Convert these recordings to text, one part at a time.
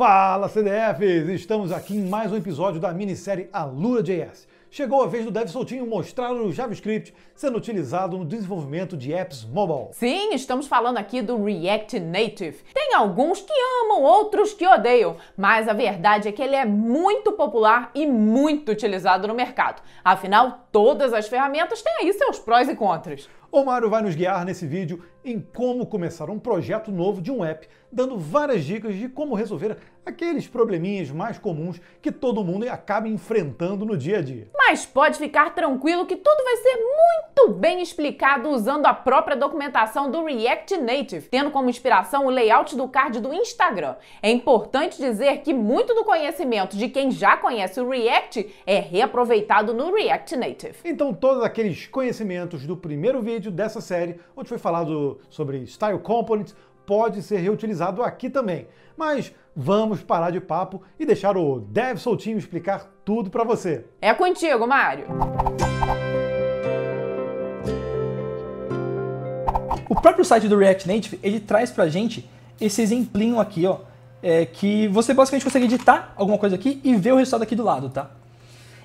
Fala CDFs! Estamos aqui em mais um episódio da minissérie Alura.js. Chegou a vez do Dev Soltinho mostrar o JavaScript sendo utilizado no desenvolvimento de apps mobile. Sim, estamos falando aqui do React Native. Tem alguns que amam, outros que odeiam, mas a verdade é que ele é muito popular e muito utilizado no mercado. Afinal, todas as ferramentas têm aí seus prós e contras. O Mário vai nos guiar nesse vídeo em como começar um projeto novo de um app, dando várias dicas de como resolver aqueles probleminhas mais comuns que todo mundo acaba enfrentando no dia a dia. Mas pode ficar tranquilo que tudo vai ser muito bem explicado usando a própria documentação do React Native, tendo como inspiração o layout do card do Instagram. É importante dizer que muito do conhecimento de quem já conhece o React é reaproveitado no React Native. Então todos aqueles conhecimentos do primeiro vídeo dessa série, onde foi falado sobre Style Components, pode ser reutilizado aqui também. Mas vamos parar de papo e deixar o Dev Soltinho explicar tudo para você. É contigo, Mário! O próprio site do React Native, ele traz pra gente esse exemplinho aqui, ó, é, que você basicamente consegue editar alguma coisa aqui e ver o resultado aqui do lado, tá?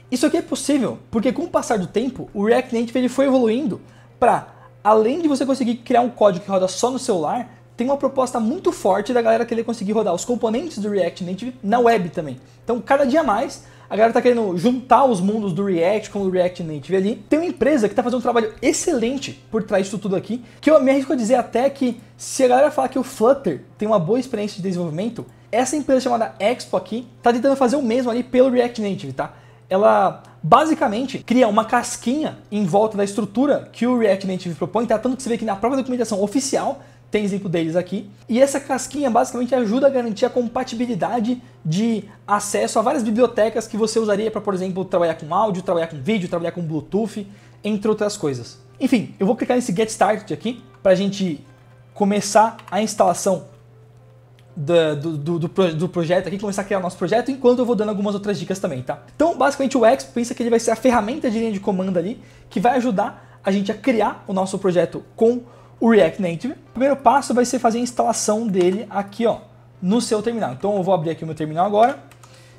Isso aqui é possível porque com o passar do tempo, o React Native ele foi evoluindo para além de você conseguir criar um código que roda só no celular, tem uma proposta muito forte da galera querer conseguir rodar os componentes do React Native na web também. Então, cada dia mais, a galera está querendo juntar os mundos do React com o React Native ali. Tem uma empresa que está fazendo um trabalho excelente por trás disso tudo aqui, que eu me arrisco a dizer até que se a galera falar que o Flutter tem uma boa experiência de desenvolvimento, essa empresa chamada Expo aqui está tentando fazer o mesmo ali pelo React Native, tá? Ela basicamente cria uma casquinha em volta da estrutura que o React Native propõe, tá? tanto que você vê que na própria documentação oficial tem exemplo deles aqui. E essa casquinha basicamente ajuda a garantir a compatibilidade de acesso a várias bibliotecas que você usaria para, por exemplo, trabalhar com áudio, trabalhar com vídeo, trabalhar com Bluetooth, entre outras coisas. Enfim, eu vou clicar nesse Get Started aqui para a gente começar a instalação do, do, do, do, projeto aqui, que começar a criar o nosso projeto, enquanto eu vou dando algumas outras dicas também, tá? Então, basicamente, o Expo pensa que ele vai ser a ferramenta de linha de comando ali que vai ajudar a gente a criar o nosso projeto com o React Native. O primeiro passo vai ser fazer a instalação dele aqui, ó, no seu terminal. Então, eu vou abrir aqui o meu terminal agora.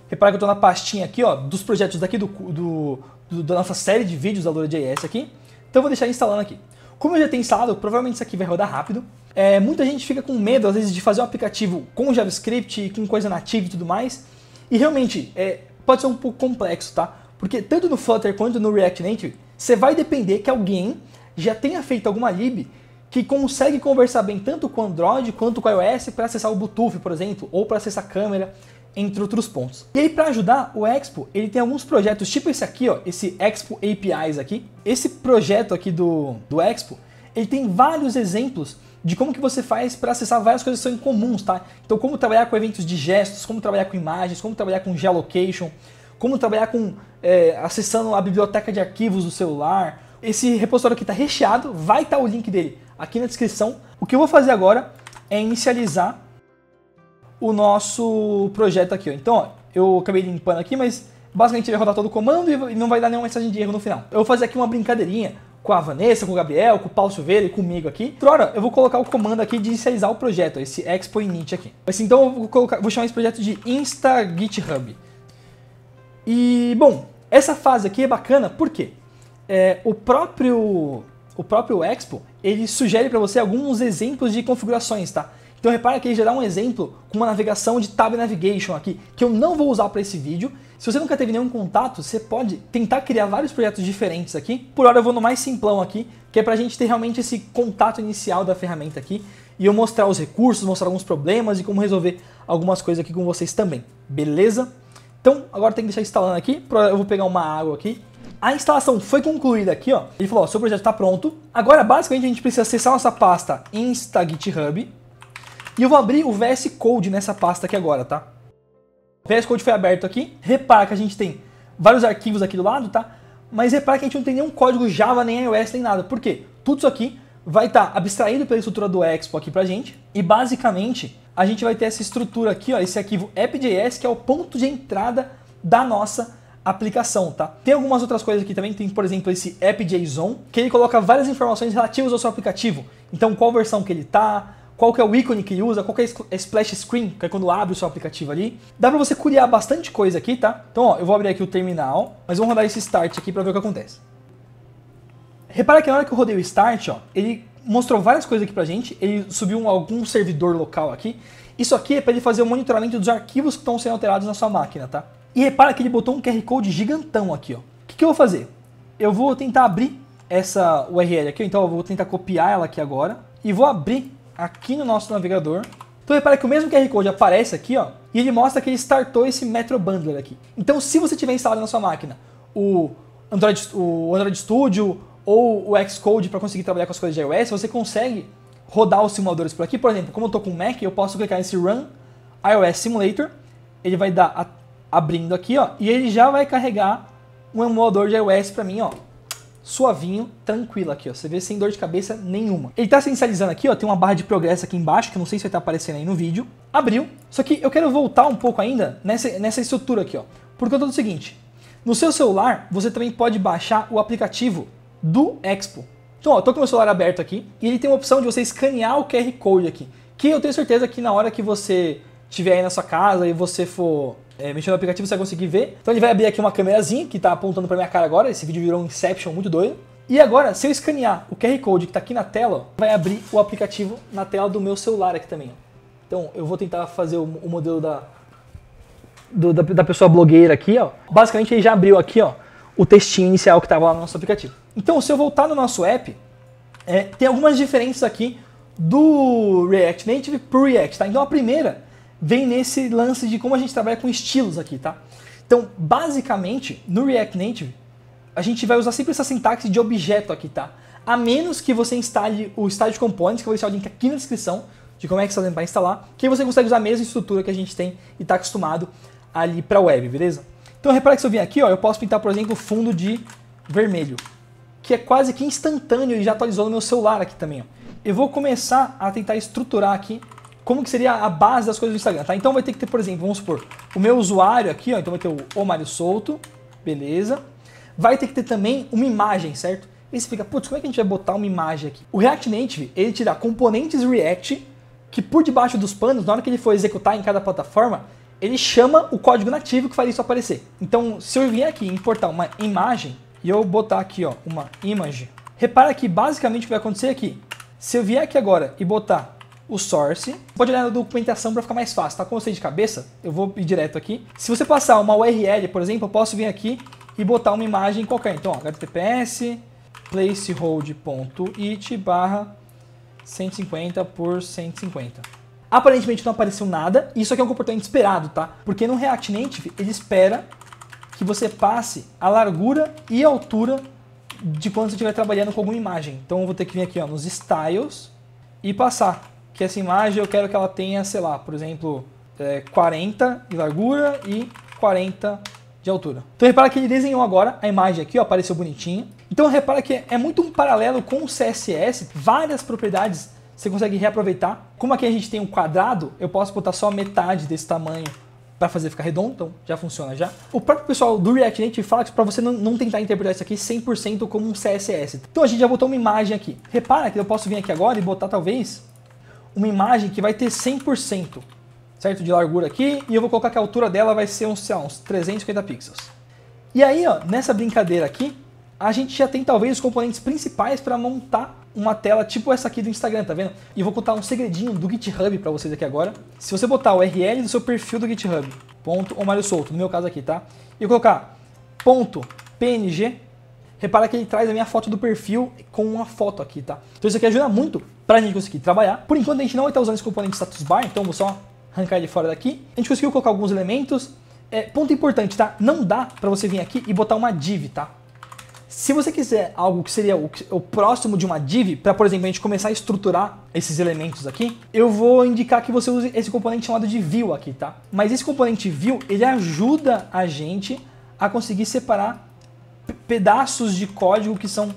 Repara que eu estou na pastinha aqui, ó, dos projetos daqui do, do, do da nossa série de vídeos da Lora.js aqui. Então, eu vou deixar instalando aqui. Como eu já tenho instalado, provavelmente isso aqui vai rodar rápido. É, muita gente fica com medo, às vezes, de fazer um aplicativo com JavaScript, com coisa nativa e tudo mais. E realmente, é, pode ser um pouco complexo, tá? Porque tanto no Flutter quanto no React Native, você vai depender que alguém já tenha feito alguma lib que consegue conversar bem tanto com o Android quanto com o iOS para acessar o Bluetooth, por exemplo, ou para acessar a câmera entre outros pontos. E aí para ajudar, o Expo, ele tem alguns projetos, tipo esse aqui, ó, esse Expo APIs aqui. Esse projeto aqui do, do Expo, ele tem vários exemplos de como que você faz para acessar várias coisas que são incomuns, tá? Então como trabalhar com eventos de gestos, como trabalhar com imagens, como trabalhar com geolocation, como trabalhar com é, acessando a biblioteca de arquivos do celular. Esse repositório aqui está recheado, vai estar tá o link dele aqui na descrição. O que eu vou fazer agora é inicializar o nosso projeto aqui. Ó. Então, ó, eu acabei limpando aqui, mas basicamente vai rodar todo o comando e não vai dar nenhuma mensagem de erro no final. Eu vou fazer aqui uma brincadeirinha com a Vanessa, com o Gabriel, com o Paulo Silveira e comigo aqui. Trora, eu vou colocar o comando aqui de inicializar o projeto, esse Expo Init aqui. Assim, então eu vou, colocar, vou chamar esse projeto de Insta GitHub. E, bom, essa fase aqui é bacana porque é, o próprio o próprio Expo, ele sugere para você alguns exemplos de configurações, tá? Então repara que ele já dá um exemplo com uma navegação de Tab Navigation aqui, que eu não vou usar para esse vídeo. Se você nunca teve nenhum contato, você pode tentar criar vários projetos diferentes aqui. Por hora eu vou no mais simplão aqui, que é para a gente ter realmente esse contato inicial da ferramenta aqui e eu mostrar os recursos, mostrar alguns problemas e como resolver algumas coisas aqui com vocês também, beleza? Então agora tem que deixar instalando aqui, eu vou pegar uma água aqui a instalação foi concluída aqui, ó. Ele falou, ó, seu projeto está pronto. Agora, basicamente, a gente precisa acessar nossa pasta Insta GitHub. E eu vou abrir o VS Code nessa pasta aqui agora, tá? O VS Code foi aberto aqui. Repara que a gente tem vários arquivos aqui do lado, tá? Mas repara que a gente não tem nenhum código Java, nem iOS, nem nada. Por quê? Tudo isso aqui vai estar tá abstraído pela estrutura do Expo aqui pra gente. E basicamente a gente vai ter essa estrutura aqui, ó, esse arquivo app.js, que é o ponto de entrada da nossa aplicação, tá? Tem algumas outras coisas aqui também, tem por exemplo esse app.json, que ele coloca várias informações relativas ao seu aplicativo. Então qual versão que ele tá, qual que é o ícone que usa, qual que é a splash screen, que é quando abre o seu aplicativo ali. Dá pra você curiar bastante coisa aqui, tá? Então, ó, eu vou abrir aqui o terminal, mas vamos rodar esse start aqui pra ver o que acontece. Repara que na hora que eu rodei o start, ó, ele mostrou várias coisas aqui pra gente, ele subiu algum servidor local aqui. Isso aqui é para ele fazer o monitoramento dos arquivos que estão sendo alterados na sua máquina, tá? E repara que ele botou um QR Code gigantão aqui, ó. O que, que eu vou fazer? Eu vou tentar abrir essa URL aqui, então eu vou tentar copiar ela aqui agora e vou abrir aqui no nosso navegador. Então repara que o mesmo QR Code aparece aqui, ó, e ele mostra que ele startou esse Metro Bundler aqui. Então se você tiver instalado na sua máquina o Android, o Android Studio ou o Xcode para conseguir trabalhar com as coisas de iOS, você consegue rodar os simuladores por aqui. Por exemplo, como eu estou com Mac, eu posso clicar nesse Run iOS Simulator, ele vai dar a, abrindo aqui, ó, e ele já vai carregar um emulador de iOS para mim, ó, suavinho, tranquilo aqui, ó. Você vê sem dor de cabeça nenhuma. Ele tá inicializando aqui, ó, tem uma barra de progresso aqui embaixo, que eu não sei se vai estar tá aparecendo aí no vídeo. Abriu. Só que eu quero voltar um pouco ainda nessa, nessa estrutura aqui, ó. Por conta do seguinte, no seu celular, você também pode baixar o aplicativo do Expo. Então, ó, tô com o meu celular aberto aqui e ele tem uma opção de você escanear o QR Code aqui, que eu tenho certeza que na hora que você estiver aí na sua casa e você for é, mexendo no aplicativo, você vai conseguir ver. Então ele vai abrir aqui uma câmerazinha que está apontando para minha cara agora. Esse vídeo virou um Inception muito doido. E agora, se eu escanear o QR Code que está aqui na tela, vai abrir o aplicativo na tela do meu celular aqui também. Então eu vou tentar fazer o, o modelo da, do, da, da, pessoa blogueira aqui. Ó. Basicamente ele já abriu aqui ó, o textinho inicial que estava lá no nosso aplicativo. Então se eu voltar no nosso app, é, tem algumas diferenças aqui do React Native para o React. Tá? Então a primeira vem nesse lance de como a gente trabalha com estilos aqui, tá? Então, basicamente, no React Native, a gente vai usar sempre essa sintaxe de objeto aqui, tá? A menos que você instale o Static Components, que eu vou deixar o link aqui na descrição de como é que você vai instalar, que você consegue usar a mesma estrutura que a gente tem e está acostumado ali para web, beleza? Então repara que se eu vim aqui, ó, eu posso pintar, por exemplo, o fundo de vermelho, que é quase que instantâneo e já atualizou no meu celular aqui também. Ó. Eu vou começar a tentar estruturar aqui como que seria a base das coisas do Instagram, tá? Então vai ter que ter, por exemplo, vamos supor, o meu usuário aqui, ó, então vai ter o Omário Solto, beleza. Vai ter que ter também uma imagem, certo? E você fica, putz, como é que a gente vai botar uma imagem aqui? O React Native, ele te dá componentes React que por debaixo dos panos, na hora que ele for executar em cada plataforma, ele chama o código nativo que faz isso aparecer. Então, se eu vier aqui importar uma imagem e eu botar aqui, ó, uma image, repara que basicamente o que vai acontecer aqui, se eu vier aqui agora e botar o source. Pode olhar na documentação para ficar mais fácil, tá? Como eu sei de cabeça, eu vou ir direto aqui. Se você passar uma URL, por exemplo, eu posso vir aqui e botar uma imagem qualquer. Então, ó, https placehold.it barra 150 por 150. Aparentemente não apareceu nada, isso aqui é um comportamento esperado, tá? Porque no React Native ele espera que você passe a largura e a altura de quando você estiver trabalhando com alguma imagem. Então eu vou ter que vir aqui ó, nos styles e passar que essa imagem eu quero que ela tenha, sei lá, por exemplo, é, 40 de largura e 40 de altura. Então repara que ele desenhou agora a imagem aqui, ó, apareceu bonitinha. Então repara que é muito um paralelo com o CSS, várias propriedades você consegue reaproveitar. Como aqui a gente tem um quadrado, eu posso botar só metade desse tamanho para fazer ficar redondo, então já funciona já. O próprio pessoal do React Native fala que para você não, não, tentar interpretar isso aqui 100% como um CSS. Então a gente já botou uma imagem aqui. Repara que eu posso vir aqui agora e botar talvez uma imagem que vai ter 100%, certo? De largura aqui, e eu vou colocar que a altura dela vai ser uns, lá, uns 350 pixels. E aí, ó, nessa brincadeira aqui, a gente já tem talvez os componentes principais para montar uma tela tipo essa aqui do Instagram, tá vendo? E vou contar um segredinho do GitHub para vocês aqui agora. Se você botar o URL do seu perfil do GitHub, ponto Omário Solto, no meu caso aqui, tá? E colocar ponto .png, repara que ele traz a minha foto do perfil com uma foto aqui, tá? Então isso aqui ajuda muito para a gente conseguir trabalhar. Por enquanto a gente não vai estar usando esse componente status bar, então vou só arrancar ele fora daqui. A gente conseguiu colocar alguns elementos. É, ponto importante, tá? Não dá para você vir aqui e botar uma div, tá? Se você quiser algo que seria o, o próximo de uma div, para, por exemplo, a gente começar a estruturar esses elementos aqui, eu vou indicar que você use esse componente chamado de view aqui, tá? Mas esse componente view, ele ajuda a gente a conseguir separar pedaços de código que são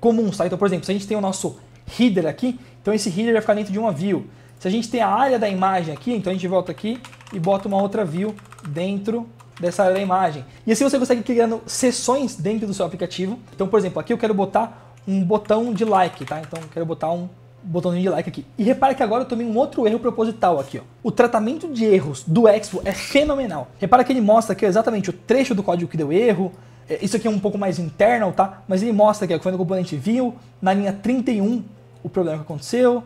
comuns, tá? Então, por exemplo, se a gente tem o nosso header aqui, então esse header vai ficar dentro de uma view. Se a gente tem a área da imagem aqui, então a gente volta aqui e bota uma outra view dentro dessa área da imagem. E assim você consegue criando seções dentro do seu aplicativo. Então, por exemplo, aqui eu quero botar um botão de like, tá? Então eu quero botar um botãozinho de like aqui. E repara que agora eu tomei um outro erro proposital aqui, ó. O tratamento de erros do Expo é fenomenal. Repara que ele mostra aqui exatamente o trecho do código que deu erro, é, isso aqui é um pouco mais internal, tá? Mas ele mostra que é, foi no componente view, na linha 31, o problema que aconteceu.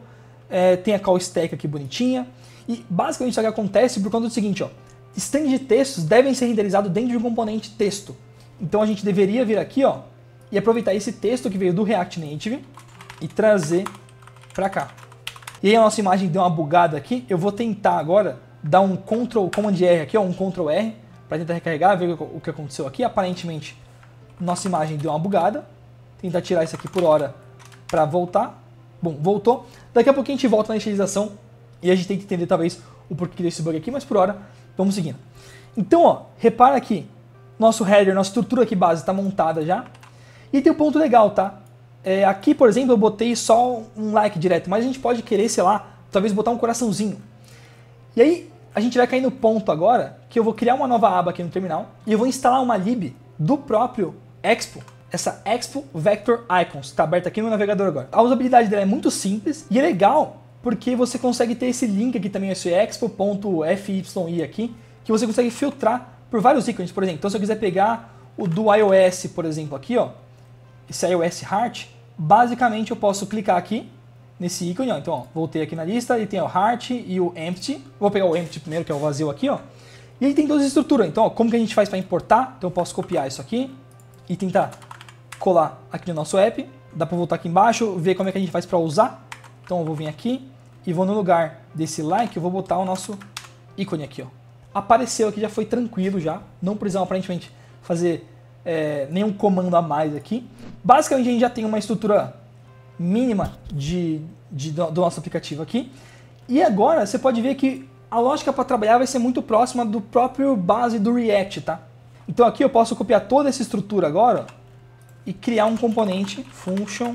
É, tem a call stack aqui bonitinha. E basicamente isso aqui acontece por conta do seguinte, ó. String de textos devem ser renderizados dentro de um componente texto. Então a gente deveria vir aqui, ó, e aproveitar esse texto que veio do React Native e trazer para cá. E aí a nossa imagem deu uma bugada aqui. Eu vou tentar agora dar um Ctrl Command R aqui, ó, um Ctrl R para tentar recarregar, ver o que aconteceu aqui. Aparentemente, nossa imagem deu uma bugada. Tentar tirar isso aqui por hora para voltar. Bom, voltou. Daqui a pouquinho a gente volta na inicialização e a gente tem que entender talvez o porquê desse bug aqui, mas por hora vamos seguindo. Então, ó, repara aqui, nosso header, nossa estrutura aqui base está montada já. E tem um ponto legal, tá? É, aqui, por exemplo, eu botei só um like direto, mas a gente pode querer, sei lá, talvez botar um coraçãozinho. E aí, a gente vai cair no ponto agora que eu vou criar uma nova aba aqui no terminal e eu vou instalar uma lib do próprio Expo. Essa Expo Vector Icons está aberta aqui no navegador agora. A usabilidade dela é muito simples e é legal porque você consegue ter esse link aqui também, esse expo.fyi aqui, que você consegue filtrar por vários ícones, por exemplo. Então se eu quiser pegar o do iOS, por exemplo, aqui, ó, esse iOS Heart, basicamente eu posso clicar aqui nesse ícone, ó. Então, ó, voltei aqui na lista e tem o Heart e o Empty. Vou pegar o Empty primeiro, que é o vazio aqui, ó. E ele tem duas estruturas. Então, ó, como que a gente faz para importar? Então, eu posso copiar isso aqui e tentar colar aqui no nosso app. Dá para voltar aqui embaixo, ver como é que a gente faz para usar. Então, eu vou vir aqui e vou no lugar desse like, eu vou botar o nosso ícone aqui, ó. Apareceu aqui, já foi tranquilo já. Não precisava, aparentemente, fazer é, nenhum comando a mais aqui. Basicamente, a gente já tem uma estrutura mínima de, de do, do, nosso aplicativo aqui. E agora você pode ver que a lógica para trabalhar vai ser muito próxima do próprio base do React, tá? Então aqui eu posso copiar toda essa estrutura agora e criar um componente function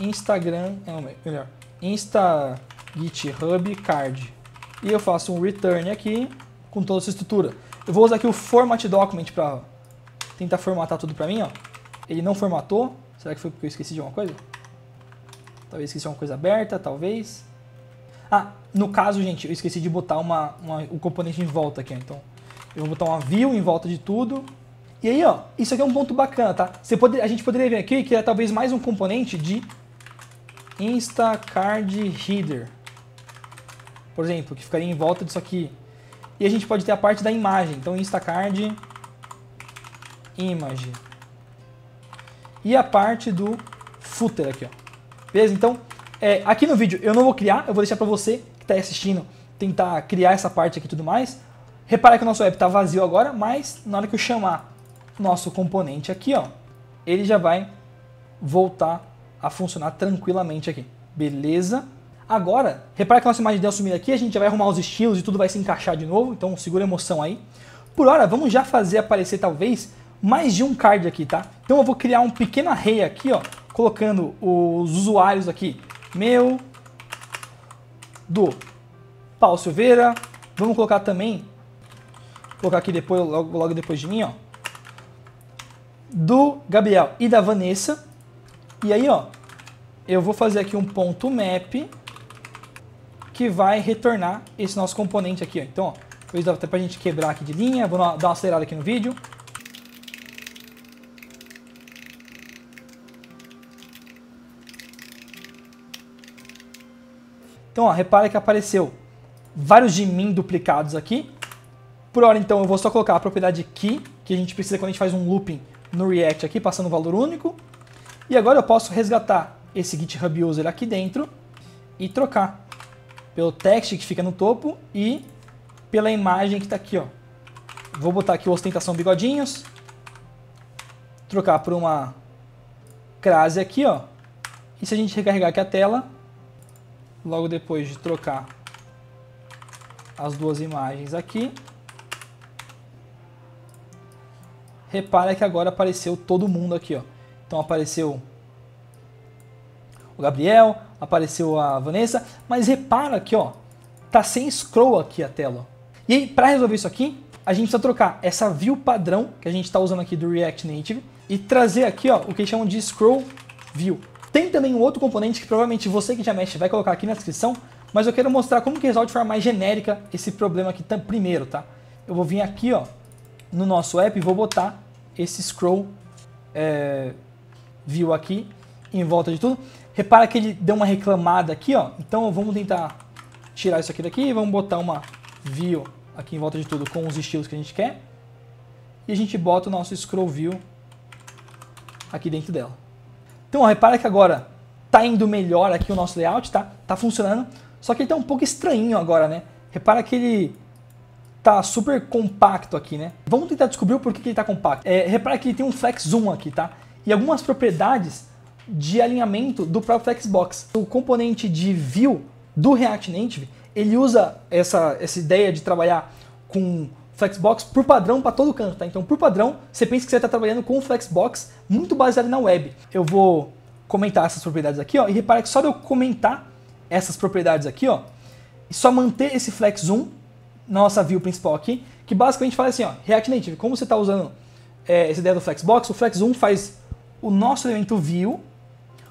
Instagram, é melhor, Insta GitHub card. E eu faço um return aqui com toda essa estrutura. Eu vou usar aqui o format document para tentar formatar tudo para mim, ó. Ele não formatou. Será que foi porque eu esqueci de alguma coisa? Talvez isso é uma coisa aberta, talvez. Ah, no caso, gente, eu esqueci de botar uma, uma, um componente em volta aqui, ó. Então, eu vou botar uma view em volta de tudo. E aí, ó, isso aqui é um ponto bacana, tá? Você pode, a gente poderia ver aqui que é talvez mais um componente de Instacard Header. Por exemplo, que ficaria em volta disso aqui. E a gente pode ter a parte da imagem. Então, Instacard Image. E a parte do footer aqui, ó. Beleza? Então, é, aqui no vídeo eu não vou criar, eu vou deixar para você que está assistindo tentar criar essa parte aqui e tudo mais. Repara que o nosso app está vazio agora, mas na hora que eu chamar nosso componente aqui, ó, ele já vai voltar a funcionar tranquilamente aqui. Beleza? Agora, repara que a nossa imagem deu sumida aqui, a gente já vai arrumar os estilos e tudo vai se encaixar de novo, então segura a emoção aí. Por hora, vamos já fazer aparecer talvez mais de um card aqui, tá? Então eu vou criar um pequeno array aqui, ó, colocando os usuários aqui. Meu do Paulo Silveira. Vamos colocar também, colocar aqui depois, logo, logo depois de mim, ó. Do Gabriel e da Vanessa. E aí, ó, eu vou fazer aqui um ponto map que vai retornar esse nosso componente aqui, ó. Então, ó, depois dá até a gente quebrar aqui de linha. Vou dar uma acelerada aqui no vídeo. Então, ó, repara que apareceu vários de mim duplicados aqui. Por hora, então, eu vou só colocar a propriedade key, que a gente precisa quando a gente faz um looping no React aqui, passando um valor único. E agora eu posso resgatar esse GitHub User aqui dentro e trocar pelo text que fica no topo e pela imagem que está aqui. Ó. Vou botar aqui ostentação bigodinhos, trocar por uma crase aqui, ó. E se a gente recarregar aqui a tela, logo depois de trocar as duas imagens aqui, repara que agora apareceu todo mundo aqui. Ó. Então apareceu o Gabriel, apareceu a Vanessa, mas repara aqui, ó, tá sem scroll aqui a tela. E aí, para resolver isso aqui, a gente precisa trocar essa view padrão que a gente está usando aqui do React Native e trazer aqui ó, o que chamam de scroll view. Tem também um outro componente que provavelmente você que já mexe vai colocar aqui na descrição, mas eu quero mostrar como que resolve de forma mais genérica esse problema aqui primeiro, tá? Eu vou vir aqui, ó, no nosso app e vou botar esse scroll é, view aqui em volta de tudo. Repara que ele deu uma reclamada aqui, ó. Então vamos tentar tirar isso aqui daqui e vamos botar uma view aqui em volta de tudo com os estilos que a gente quer. E a gente bota o nosso scroll view aqui dentro dela. Então, ó, repara que agora tá indo melhor aqui o nosso layout, tá? Tá funcionando. Só que ele tá um pouco estranho agora, né? Repara que ele tá super compacto aqui, né? Vamos tentar descobrir o porquê que ele tá compacto. É, repara que ele tem um flex zoom aqui, tá? E algumas propriedades de alinhamento do próprio Flexbox. O componente de view do React Native, ele usa essa, essa ideia de trabalhar com Flexbox por padrão para todo canto, tá? Então, por padrão, você pensa que você está trabalhando com o Flexbox muito baseado na web. Eu vou comentar essas propriedades aqui, ó, e repara que só de eu comentar essas propriedades aqui, ó, e só manter esse Flex 1, nossa view principal aqui, que basicamente fala assim, ó, React Native, como você está usando é, essa ideia do Flexbox, o Flex 1 faz o nosso elemento view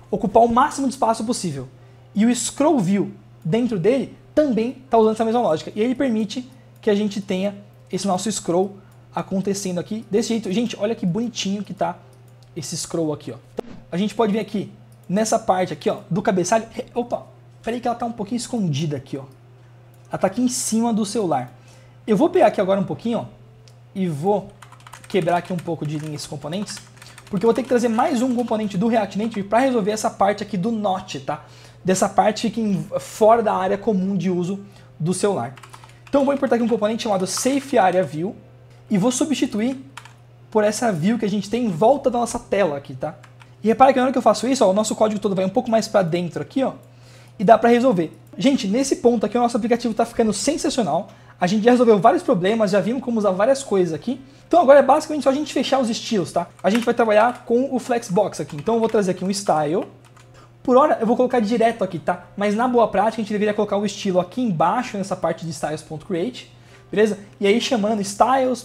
ocupar o máximo de espaço possível. E o scroll view dentro dele também está usando essa mesma lógica. E ele permite que a gente tenha esse nosso scroll acontecendo aqui desse jeito. Gente, olha que bonitinho que tá esse scroll aqui, ó. A gente pode vir aqui nessa parte aqui, ó, do cabeçalho. Opa, peraí que ela tá um pouquinho escondida aqui, ó. Ela tá aqui em cima do celular. Eu vou pegar aqui agora um pouquinho, ó, e vou quebrar aqui um pouco de linha esses componentes, porque eu vou ter que trazer mais um componente do React Native para resolver essa parte aqui do Note, tá? Dessa parte que fica fora da área comum de uso do celular. Então eu vou importar aqui um componente chamado Safe Area View e vou substituir por essa view que a gente tem em volta da nossa tela aqui, tá? E repara que na hora que eu faço isso, ó, o nosso código todo vai um pouco mais para dentro aqui, ó, e dá para resolver. Gente, nesse ponto aqui o nosso aplicativo está ficando sensacional. A gente já resolveu vários problemas, já vimos como usar várias coisas aqui. Então agora é basicamente só a gente fechar os estilos, tá? A gente vai trabalhar com o Flexbox aqui. Então eu vou trazer aqui um style por hora, eu vou colocar direto aqui, tá? Mas na boa prática, a gente deveria colocar o estilo aqui embaixo, nessa parte de styles.create, beleza? E aí chamando styles.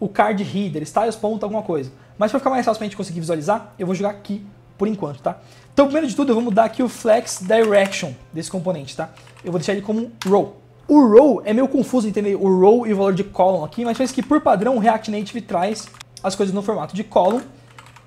o card reader, styles. alguma coisa. Mas para ficar mais fácil para a gente conseguir visualizar, eu vou jogar aqui por enquanto, tá? Então, primeiro de tudo, eu vou mudar aqui o flex direction desse componente, tá? Eu vou deixar ele como row. O row é meio confuso entender o row e o valor de column aqui, mas penso que por padrão o React Native traz as coisas no formato de column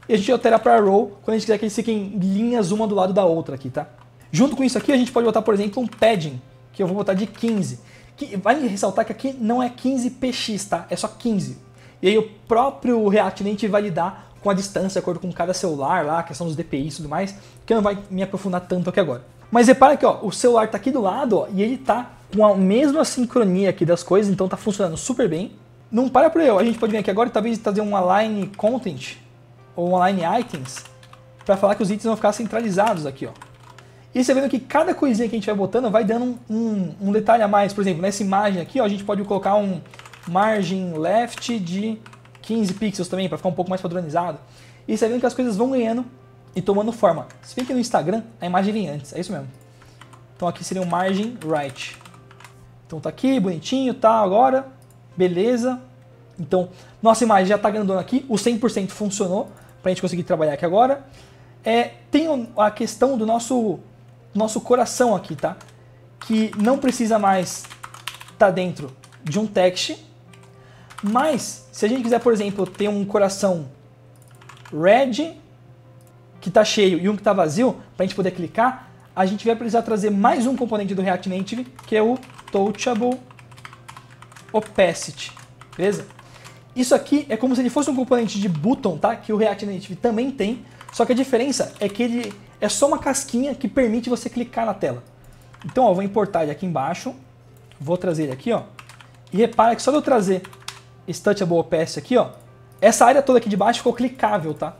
e a gente altera para row quando a gente quiser que eles fiquem linhas uma do lado da outra aqui, tá? Junto com isso aqui, a gente pode botar, por exemplo, um padding, que eu vou botar de 15. Que, vale ressaltar que aqui não é 15 px, tá? É só 15. E aí o próprio React Native vai lidar com a distância de acordo com cada celular lá, a questão dos DPI e tudo mais, que eu não vai me aprofundar tanto aqui agora. Mas repara que ó, o celular tá aqui do lado ó, e ele tá com a mesma sincronia aqui das coisas, então tá funcionando super bem. Não para por eu, a gente pode vir aqui agora e talvez trazer um align content ou online items, para falar que os itens vão ficar centralizados aqui, ó. E você vendo que cada coisinha que a gente vai botando vai dando um, um, um detalhe a mais. Por exemplo, nessa imagem aqui, ó, a gente pode colocar um margin left de 15 pixels também, para ficar um pouco mais padronizado. E você vendo que as coisas vão ganhando e tomando forma. Se bem que no Instagram a imagem vem antes, é isso mesmo. Então aqui seria o um margin right. Então tá aqui, bonitinho, tá agora, beleza. Então, nossa imagem já tá grandona aqui, o 100% funcionou para a gente conseguir trabalhar aqui agora, é, tem a questão do nosso, nosso coração aqui, tá? Que não precisa mais estar tá dentro de um text, mas se a gente quiser, por exemplo, ter um coração red que está cheio e um que está vazio, para a gente poder clicar, a gente vai precisar trazer mais um componente do React Native, que é o Touchable Opacity, beleza? Isso aqui é como se ele fosse um componente de button, tá? Que o React Native também tem, só que a diferença é que ele é só uma casquinha que permite você clicar na tela. Então, ó, vou importar ele aqui embaixo, vou trazer ele aqui, ó. E repara que só de eu trazer esse Touchable OPS aqui, ó, essa área toda aqui de baixo ficou clicável, tá?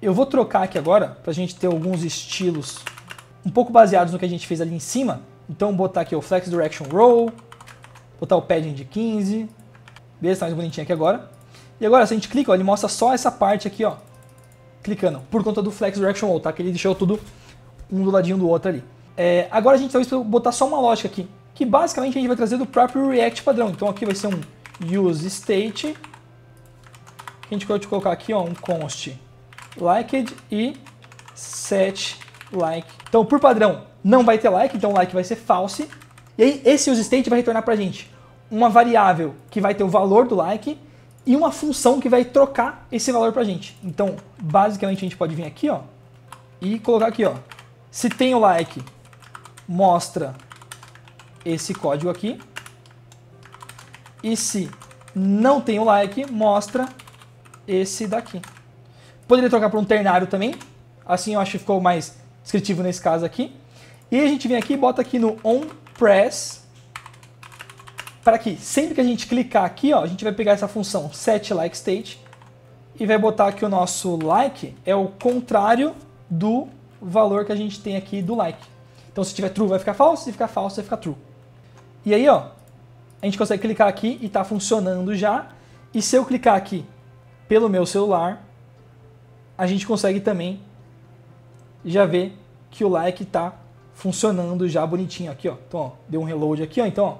Eu vou trocar aqui agora, pra gente ter alguns estilos um pouco baseados no que a gente fez ali em cima. Então, botar aqui o Flex Direction Roll, botar o Padding de 15, Beleza? Tá mais bonitinho aqui agora. E agora, se a gente clica, ó, ele mostra só essa parte aqui, ó. Clicando. Por conta do Flex Direction Wall, tá? Que ele deixou tudo um do ladinho do outro ali. É, agora a gente talvez botar só uma lógica aqui. Que basicamente a gente vai trazer do próprio React padrão. Então aqui vai ser um use state. Que a gente pode colocar aqui, ó, um const liked e set like. Então, por padrão, não vai ter like, então o like vai ser false. E aí, esse use state vai retornar pra gente uma variável que vai ter o valor do like e uma função que vai trocar esse valor para a gente. Então, basicamente, a gente pode vir aqui ó, e colocar aqui, ó, se tem o like, mostra esse código aqui. E se não tem o like, mostra esse daqui. Poderia trocar por um ternário também. Assim eu acho que ficou mais descritivo nesse caso aqui. E a gente vem aqui e bota aqui no onPress para que sempre que a gente clicar aqui, ó, a gente vai pegar essa função setLikeState e vai botar que o nosso like é o contrário do valor que a gente tem aqui do like. Então se tiver true vai ficar falso, se ficar falso vai ficar true. E aí, ó, a gente consegue clicar aqui e está funcionando já. E se eu clicar aqui pelo meu celular, a gente consegue também já ver que o like está funcionando já bonitinho aqui, ó. Então, ó, deu um reload aqui, ó. Então, ó,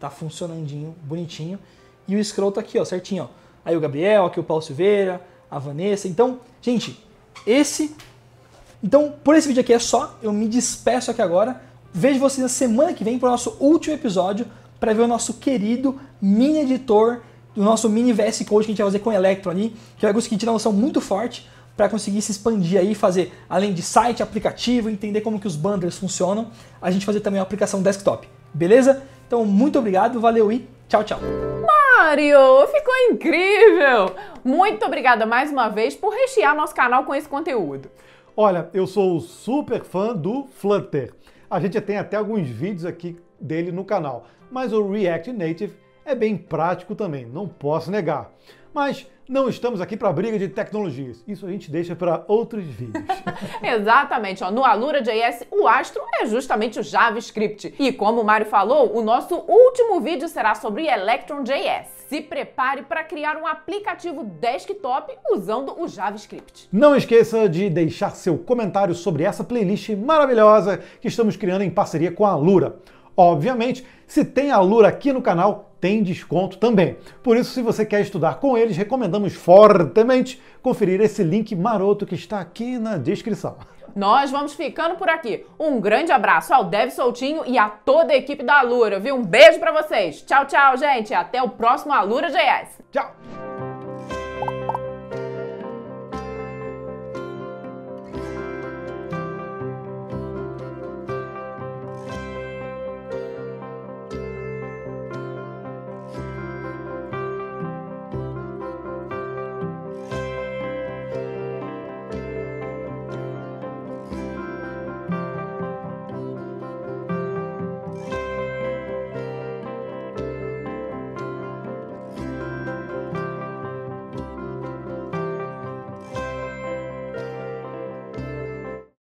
tá funcionandinho, bonitinho. E o Scroll tá aqui, ó, certinho, ó. Aí o Gabriel, aqui o Paulo Silveira, a Vanessa. Então, gente, esse... Então, por esse vídeo aqui é só. Eu me despeço aqui agora. Vejo vocês na semana que vem para o nosso último episódio para ver o nosso querido mini editor do nosso mini VS Code que a gente vai fazer com o Electro ali, que vai conseguir tirar uma noção muito forte para conseguir se expandir aí, fazer além de site, aplicativo, entender como que os bundlers funcionam, a gente fazer também uma aplicação desktop, beleza? Então, muito obrigado, valeu e tchau, tchau. Mário, ficou incrível! Muito obrigada mais uma vez por rechear nosso canal com esse conteúdo. Olha, eu sou super fã do Flutter. A gente tem até alguns vídeos aqui dele no canal, mas o React Native é bem prático também, não posso negar. Mas não estamos aqui para briga de tecnologias. Isso a gente deixa para outros vídeos. Exatamente. Ó. No Alura.js, o astro é justamente o JavaScript. E como o Mário falou, o nosso último vídeo será sobre Electron.js. Se prepare para criar um aplicativo desktop usando o JavaScript. Não esqueça de deixar seu comentário sobre essa playlist maravilhosa que estamos criando em parceria com a Alura. Obviamente, se tem Alura aqui no canal, tem desconto também. Por isso, se você quer estudar com eles, recomendamos fortemente conferir esse link maroto que está aqui na descrição. Nós vamos ficando por aqui. Um grande abraço ao Dev Soltinho e a toda a equipe da Alura, viu? Um beijo para vocês. Tchau, tchau, gente. Até o próximo Alura JS. Tchau.